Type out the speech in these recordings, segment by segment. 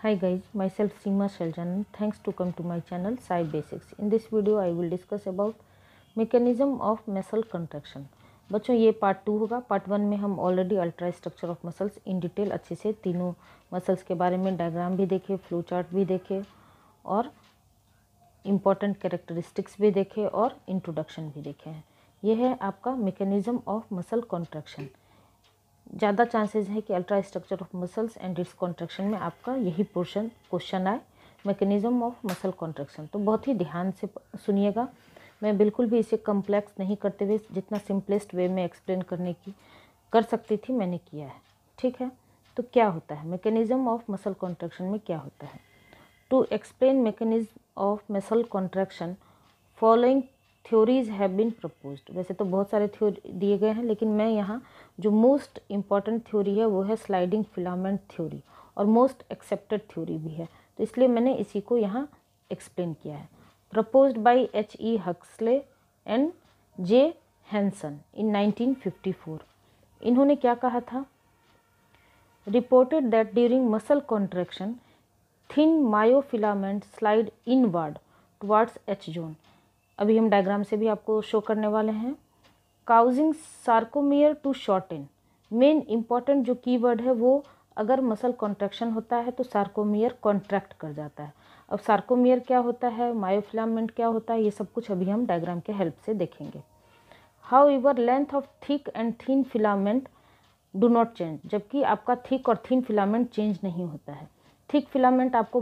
Hi guys, myself Seema Shaljan. Thanks to come to my channel Sci Basics. In this video, I will discuss about mechanism of muscle contraction. बच्चों ये part two होगा part one में हम already ultra structure of muscles in detail अच्छे से तीनों muscles के बारे में डायग्राम भी देखे फ्लो चार्ट भी देखे और इम्पॉर्टेंट कैरेक्टरिस्टिक्स भी देखे और इंट्रोडक्शन भी देखे हैं ये है आपका मेकेनिज़्म ऑफ मसल कॉन्ट्रैक्शन ज़्यादा चांसेस है कि ultra structure of muscles and its contraction में आपका यही पोर्शन क्वेश्चन आए मैकेनिज्म ऑफ मसल कॉन्ट्रेक्शन तो बहुत ही ध्यान से सुनिएगा मैं बिल्कुल भी इसे कम्प्लेक्स नहीं करते हुए जितना सिंपलेस्ट वे में एक्सप्लेन करने की कर सकती थी मैंने किया है ठीक है तो क्या होता है मैकेनिज्म ऑफ मसल कॉन्ट्रेक्शन में क्या होता है to explain mechanism of muscle contraction following theories have been propose वैसे तो बहुत सारे थ्योरी दिए गए हैं लेकिन मैं यहाँ जो मोस्ट इम्पॉर्टेंट थ्योरी है वो है स्लाइडिंग फिलामेंट थ्योरी और मोस्ट एक्सेप्टेड थ्योरी भी है तो इसलिए मैंने इसी को यहाँ एक्सप्लेन किया है propose by H E Huxley and J Hanson in 1954 इन्होंने क्या कहा था reported that during muscle contraction thin myofilament slide inward towards H zone अभी हम डायग्राम से भी आपको शो करने वाले हैं causing sarcomere to shorten main important जो कीवर्ड है वो अगर मसल कॉन्ट्रैक्शन होता है तो सार्कोमियर कॉन्ट्रैक्ट कर जाता है अब सार्कोमियर क्या होता है मायोफ्लामेंट क्या होता है ये सब कुछ अभी हम डायग्राम के हेल्प से देखेंगे how your length of thick and thin filament do not change जबकि आपका थिक और थीन फिलामेंट चेंज नहीं होता है थिक फिलामेंट आपको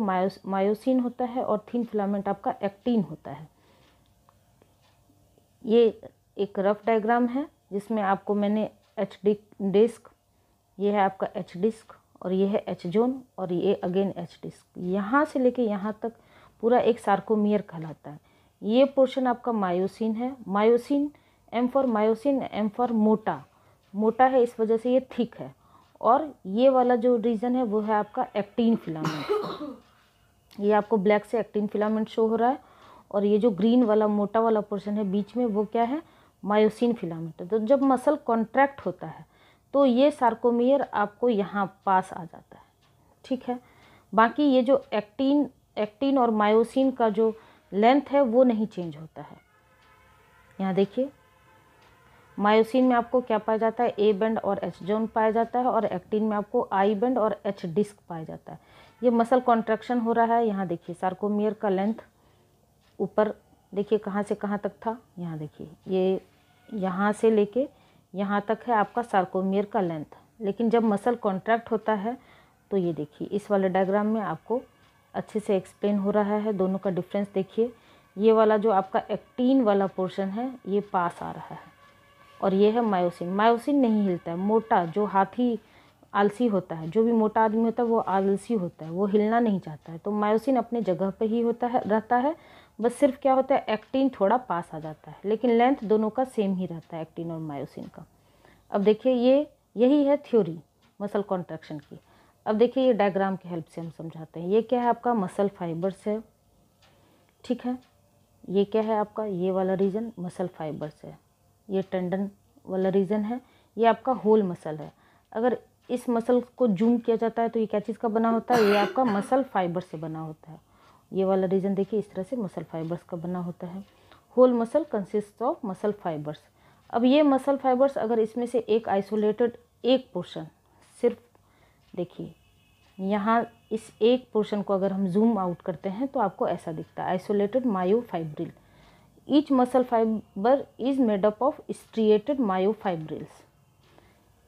मायोसिन होता है और थीन फिलामेंट आपका एक्टिन होता है ये एक रफ डायग्राम है जिसमें आपको मैंने एच डिस्क ये है आपका एच डिस्क और ये है एच जोन और ये अगेन एच डिस्क यहाँ से लेके यहाँ तक पूरा एक सार्कोमियर कहलाता है ये पोर्शन आपका मायोसिन है myosin M for myosin M for मोटा मोटा है इस वजह से ये थिक है और ये वाला जो रीजन है वो है आपका एक्टिन फिलामेंट ये आपको ब्लैक से एक्टिन फिलामेंट शो हो रहा है और ये जो ग्रीन वाला मोटा वाला पोर्शन है बीच में वो क्या है मायोसिन फिलामेंट तो जब मसल कॉन्ट्रैक्ट होता है तो ये सार्कोमियर आपको यहाँ पास आ जाता है ठीक है बाकी ये जो एक्टिन एक्टिन और मायोसिन का जो लेंथ है वो नहीं चेंज होता है यहाँ देखिए मायोसिन में आपको क्या पाया जाता है ए बैंड और एच जोन पाया जाता है और एक्टिन में आपको आई बैंड और एच डिस्क पाया जाता है ये मसल कॉन्ट्रैक्शन हो रहा है यहाँ देखिए सार्कोमियर का लेंथ ऊपर देखिए कहाँ से कहाँ तक था यहाँ देखिए ये यहाँ से लेके यहाँ तक है आपका सार्कोमियर का लेंथ लेकिन जब मसल कॉन्ट्रैक्ट होता है तो ये देखिए इस वाले डायग्राम में आपको अच्छे से एक्सप्लेन हो रहा है दोनों का डिफरेंस देखिए ये वाला जो आपका एक्टीन वाला पोर्शन है ये पास आ रहा है और ये है मायोसिन मायोसिन नहीं हिलता है मोटा जो हाथी आलसी होता है जो भी मोटा आदमी होता है वो आलसी होता है वो हिलना नहीं चाहता है तो मायोसिन अपने जगह पर ही होता है रहता है बस सिर्फ क्या होता है एक्टिन थोड़ा पास आ जाता है लेकिन लेंथ दोनों का सेम ही रहता है एक्टिन और मायोसिन का अब देखिए ये यही है थ्योरी मसल कॉन्ट्रैक्शन की अब देखिए ये डायग्राम की हेल्प से हम समझाते हैं ये क्या है आपका मसल फाइबर्स है ठीक है ये क्या है आपका ये वाला रीजन मसल फाइबर्स है ये टेंडन वाला रीजन है ये आपका होल मसल है अगर इस मसल को जूम किया जाता है तो ये क्या चीज़ का बना होता है ये आपका मसल फाइबर से बना होता है ये वाला रीजन देखिए इस तरह से मसल फाइबर्स का बना होता है whole muscle consist of muscle fibres अब ये मसल फाइबर्स अगर इसमें से एक आइसोलेटेड एक पोर्शन सिर्फ देखिए यहाँ इस एक पोर्शन को अगर हम जूम आउट करते हैं तो आपको ऐसा दिखता है isolated myofibril each muscle fibre is made up of striated myofibrils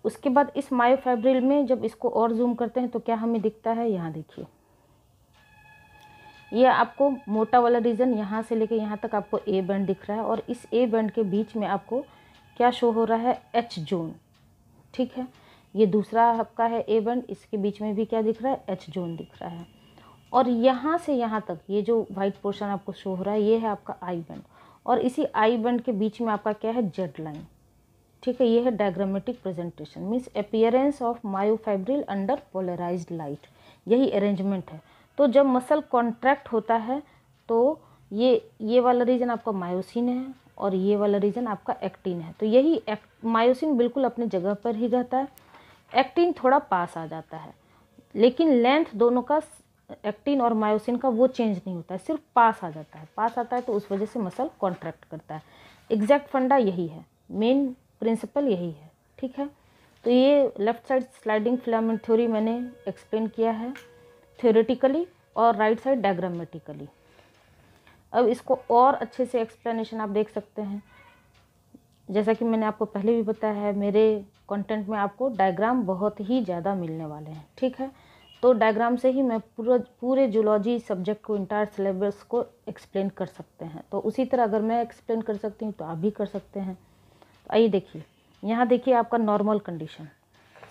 उसके बाद इस मायोफाइब्रिल में जब इसको और जूम करते हैं तो क्या हमें दिखता है यहाँ देखिए ये आपको मोटा वाला रीजन यहाँ से लेके यहाँ तक आपको ए बैंड दिख रहा है और इस ए बैंड के बीच में आपको क्या शो हो रहा है एच जोन ठीक है ये दूसरा आपका है ए बैंड इसके बीच में भी क्या दिख रहा है एच जोन दिख रहा है और यहाँ से यहाँ तक ये जो वाइट पोर्शन आपको शो हो रहा है ये है आपका आई बैंड और इसी आई बैंड के बीच में आपका क्या है जेड लाइन ठीक है ये है diagrammatic presentation means appearance of myofibril under polarise light यही अरेंजमेंट है तो जब मसल कॉन्ट्रैक्ट होता है तो ये ये वाला रीजन आपका मायोसिन है और ये वाला रीजन आपका एक्टिन है तो यही एक, मायोसिन बिल्कुल अपने जगह पर ही रहता है एक्टिन थोड़ा पास आ जाता है लेकिन लेंथ दोनों का एक्टिन और मायोसिन का वो चेंज नहीं होता है सिर्फ पास आ जाता है पास आता है तो उस वजह से मसल कॉन्ट्रैक्ट करता है एग्जैक्ट फंडा यही है मेन प्रिंसिपल यही है ठीक है तो ये left side sliding filament theory मैंने एक्सप्लेन किया है थियोरेटिकली और राइट साइड डायग्रामेटिकली अब इसको और अच्छे से एक्सप्लेनेशन आप देख सकते हैं जैसा कि मैंने आपको पहले भी बताया है मेरे कंटेंट में आपको डायग्राम बहुत ही ज़्यादा मिलने वाले हैं ठीक है तो डायग्राम से ही मैं पूरा पूरे जूलॉजी सब्जेक्ट को इंटायर सिलेबस को एक्सप्लेन कर सकते हैं तो उसी तरह अगर मैं एक्सप्लेन कर सकती हूँ तो आप भी कर सकते हैं तो आइए देखिए यहाँ देखिए आपका नॉर्मल कंडीशन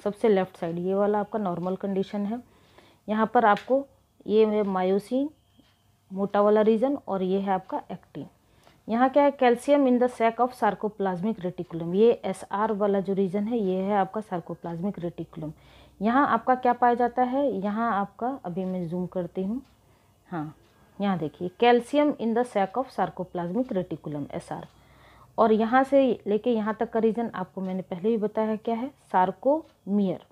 सबसे लेफ़्ट साइड ये वाला आपका नॉर्मल कंडीशन है यहाँ पर आपको ये है मायोसिन मोटा वाला रीजन और ये है आपका एक्टिन यहाँ क्या है calcium in the sac of sarcoplasmic reticulum ये एस आर वाला जो रीजन है ये है आपका सार्कोप्लाज्मिक रेटिकुलम यहाँ आपका क्या पाया जाता है यहाँ आपका अभी मैं जूम करती हूँ हाँ यहाँ देखिए calcium in the sac of sarcoplasmic reticulum S R और यहाँ से लेके यहाँ तक का रीजन आपको मैंने पहले भी बताया क्या है सार्कोमियर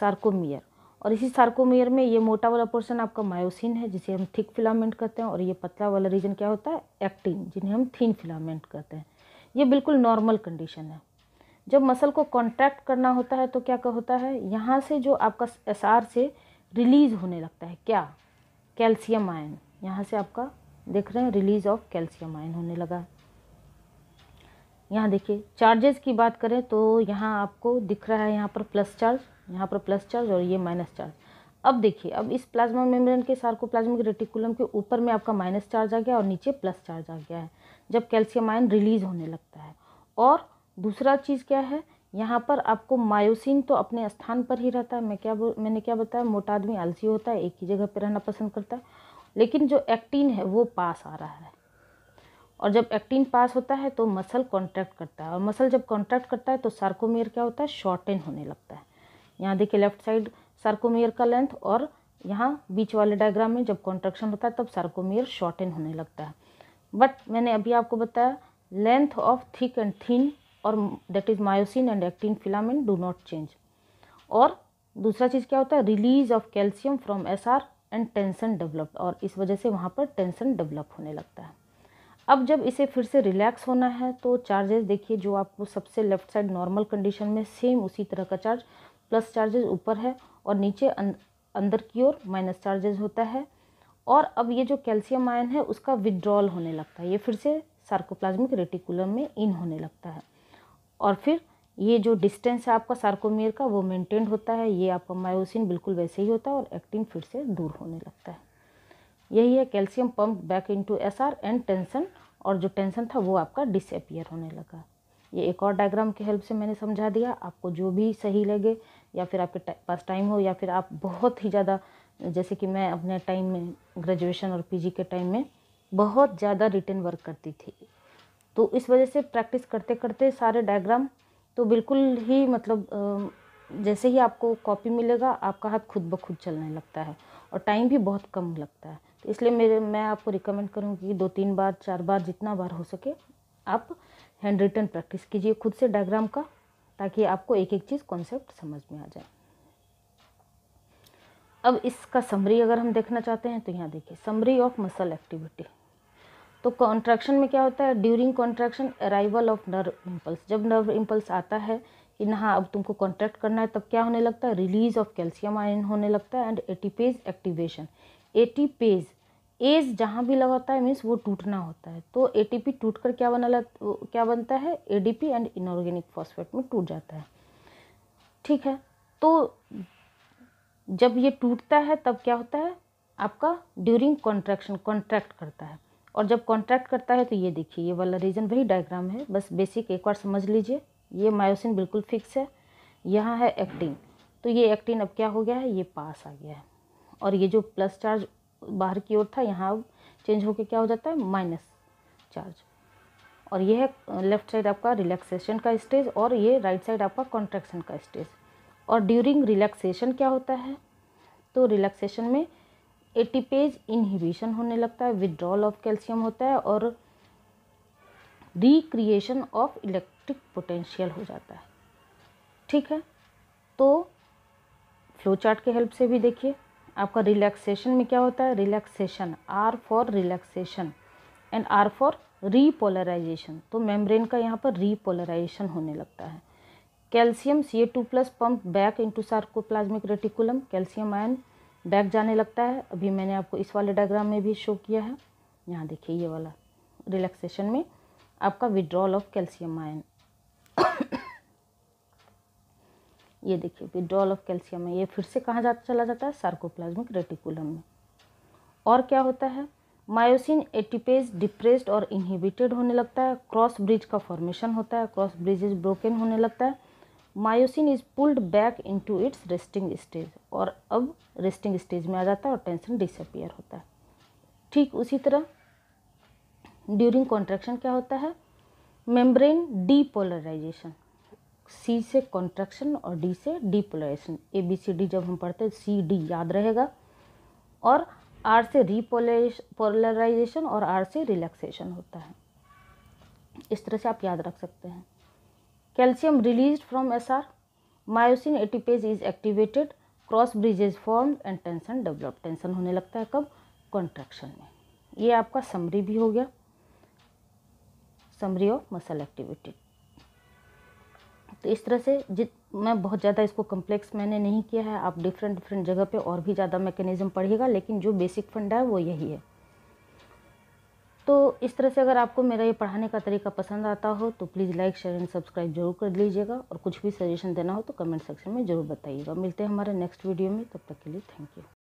सार्कोमियर और इसी सार्कोमियर में ये मोटा वाला पोर्शन आपका मायोसिन है जिसे हम थिक फिलामेंट कहते हैं और ये पतला वाला रीजन क्या होता है एक्टिन जिन्हें हम थीन फिलामेंट कहते हैं ये बिल्कुल नॉर्मल कंडीशन है जब मसल को कॉन्ट्रैक्ट करना होता है तो क्या होता है यहाँ से जो आपका एस से रिलीज होने लगता है क्या कैल्शियम आयन यहाँ से आपका देख रहे हैं रिलीज ऑफ कैल्शियम आयन होने लगा यहाँ देखिए चार्जेस की बात करें तो यहाँ आपको दिख रहा है यहाँ पर प्लस चार्ज यहाँ पर प्लस चार्ज और ये माइनस चार्ज अब देखिए अब इस प्लाज्मा मेम्ब्रेन के सार्कोप्लाज्मिक रेटिकुलम के ऊपर में आपका माइनस चार्ज आ गया और नीचे प्लस चार्ज आ गया है जब कैल्शियम आयन रिलीज होने लगता है और दूसरा चीज़ क्या है यहाँ पर आपको मायोसिन तो अपने स्थान पर ही रहता है मैं क्या मैंने क्या बताया मोटा आदमी आलसी होता है एक ही जगह पर रहना पसंद करता है लेकिन जो एक्टिन है वो पास आ रहा है और जब एक्टिन पास होता है तो मसल कॉन्ट्रैक्ट करता है और मसल जब कॉन्ट्रैक्ट करता है तो सार्कोमेयर क्या होता है शॉर्टेन होने लगता है यहाँ देखिए लेफ्ट साइड सार्कोमेयर का लेंथ और यहाँ बीच वाले डायग्राम में जब कॉन्ट्रक्शन होता है तब सार्कोमियर शॉर्टेन होने लगता है बट मैंने अभी आपको बताया length of thick and thin और that is myosin and actin filament do not change और दूसरा चीज़ क्या होता है release of calcium from S R and tension develop और इस वजह से वहाँ पर टेंसन डेवलप होने लगता है अब जब इसे फिर से रिलैक्स होना है तो चार्जेस देखिए जो आपको सबसे लेफ्ट साइड नॉर्मल कंडीशन में सेम उसी तरह का चार्ज प्लस चार्जेज ऊपर है और नीचे अं-, अंदर की ओर माइनस चार्जेज होता है और अब ये जो कैल्शियम आयन है उसका विड्रॉल होने लगता है ये फिर से सार्कोप्लाज्मिक रेटिकुलम में इन होने लगता है और फिर ये जो डिस्टेंस है आपका सार्कोमेयर का वो मेंटेन होता है ये आपका मायोसिन बिल्कुल वैसे ही होता है और एक्टिन फिर से दूर होने लगता है यही है calcium pump back into SR and tension और जो टेंशन था वो आपका डिसअपियर होने लगा ये एक और डायग्राम की हेल्प से मैंने समझा दिया आपको जो भी सही लगे या फिर आपके पास टाइम हो या फिर आप बहुत ही ज़्यादा जैसे कि मैं अपने टाइम में ग्रेजुएशन और पीजी के टाइम में बहुत ज़्यादा रिटर्न वर्क करती थी तो इस वजह से प्रैक्टिस करते करते सारे डायग्राम तो बिल्कुल ही मतलब जैसे ही आपको कॉपी मिलेगा आपका हाथ खुद ब खुद चलने लगता है और टाइम भी बहुत कम लगता है तो इसलिए मेरे मैं आपको रिकमेंड करूँगी दो तीन बार चार बार जितना बार हो सके आप हैंड रिटर्न प्रैक्टिस कीजिए खुद से डायग्राम का ताकि आपको एक एक चीज़ कॉन्सेप्ट समझ में आ जाए अब इसका समरी अगर हम देखना चाहते हैं तो यहाँ देखिए समरी ऑफ मसल एक्टिविटी तो कॉन्ट्रैक्शन में क्या होता है during contraction arrival of nerve impulse जब नर्व इम्पल्स आता है कि ना अब तुमको कॉन्ट्रैक्ट करना है तब क्या होने लगता है रिलीज ऑफ कैल्शियम आयन होने लगता है and ATPase activation ATPase as जहाँ भी लगा होता है मीन्स वो टूटना होता है तो ए टी पी टूट कर क्या बना क्या बनता है A D P and inorganic phosphate में टूट जाता है ठीक है तो जब ये टूटता है तब क्या होता है आपका ड्यूरिंग कॉन्ट्रैक्शन कॉन्ट्रैक्ट करता है और जब कॉन्ट्रैक्ट करता है तो ये देखिए ये वाला रीजन वही डायग्राम है बस बेसिक एक बार समझ लीजिए ये मायोसिन बिल्कुल फिक्स है यहाँ है एक्टिन तो ये एक्टिन अब क्या हो गया है ये पास आ गया है और ये जो प्लस चार्ज बाहर की ओर था यहाँ चेंज होके क्या हो जाता है माइनस चार्ज और ये है लेफ्ट साइड आपका रिलैक्सेशन का स्टेज और ये राइट साइड आपका कॉन्ट्रैक्शन का स्टेज और ड्यूरिंग रिलैक्सेशन क्या होता है तो रिलैक्सेशन में एटीपेज इनहिबिशन होने लगता है विदड्रॉल ऑफ कैल्शियम होता है और रिक्रिएशन ऑफ इलेक्ट्रिक पोटेंशियल हो जाता है ठीक है तो फ्लो चार्ट के हेल्प से भी देखिए आपका रिलैक्सेशन में क्या होता है relaxation R for relaxation and R for repolarization तो मेम्ब्रेन का यहाँ पर रीपोलराइजेशन होने लगता है calcium C A two plus pump back into sarcoplasmic reticulum calcium ion back जाने लगता है अभी मैंने आपको इस वाले डायग्राम में भी शो किया है यहाँ देखिए ये वाला रिलैक्सेशन में आपका विड्रॉल ऑफ कैल्शियम आयन ये देखिए विड्रॉल ऑफ कैल्शियम है ये फिर से कहाँ जा चला जाता है सार्कोप्लाज्मिक रेटिकुलम में और क्या होता है मायोसिन एटीपेज डिप्रेस्ड और इनहिबिटेड होने लगता है क्रॉस ब्रिज का फॉर्मेशन होता है क्रॉस ब्रिज इज ब्रोकन होने लगता है myosin is pulled back into its resting stage और अब रेस्टिंग स्टेज में आ जाता है और टेंशन डिसअपियर होता है ठीक उसी तरह ड्यूरिंग कॉन्ट्रैक्शन क्या होता है मेम्ब्रेन डीपोलराइजेशन सी से कॉन्ट्रैक्शन और डी से depolarization A B C D जब हम पढ़ते हैं सी डी याद रहेगा और आर से रीपोलराइजेशन और आर से रिलैक्सेशन होता है इस तरह से आप याद रख सकते हैं calcium release from S R myosin ATPase is activated cross bridges form and tension develop tension होने लगता है कब कॉन्ट्रैक्शन में ये आपका समरी भी हो गया समरी ऑफ मसल एक्टिविटी तो इस तरह से जित मैं बहुत ज़्यादा इसको कम्प्लेक्स मैंने नहीं किया है आप डिफरेंट डिफरेंट जगह पे और भी ज़्यादा मैकेनिज़्म पढ़िएगा लेकिन जो बेसिक फंडा है वो यही है तो इस तरह से अगर आपको मेरा ये पढ़ाने का तरीका पसंद आता हो तो please like share and subscribe जरूर कर लीजिएगा और कुछ भी सजेशन देना हो तो कमेंट सेक्शन में ज़रूर बताइएगा मिलते हैं हमारे नेक्स्ट वीडियो में तब तक के लिए थैंक यू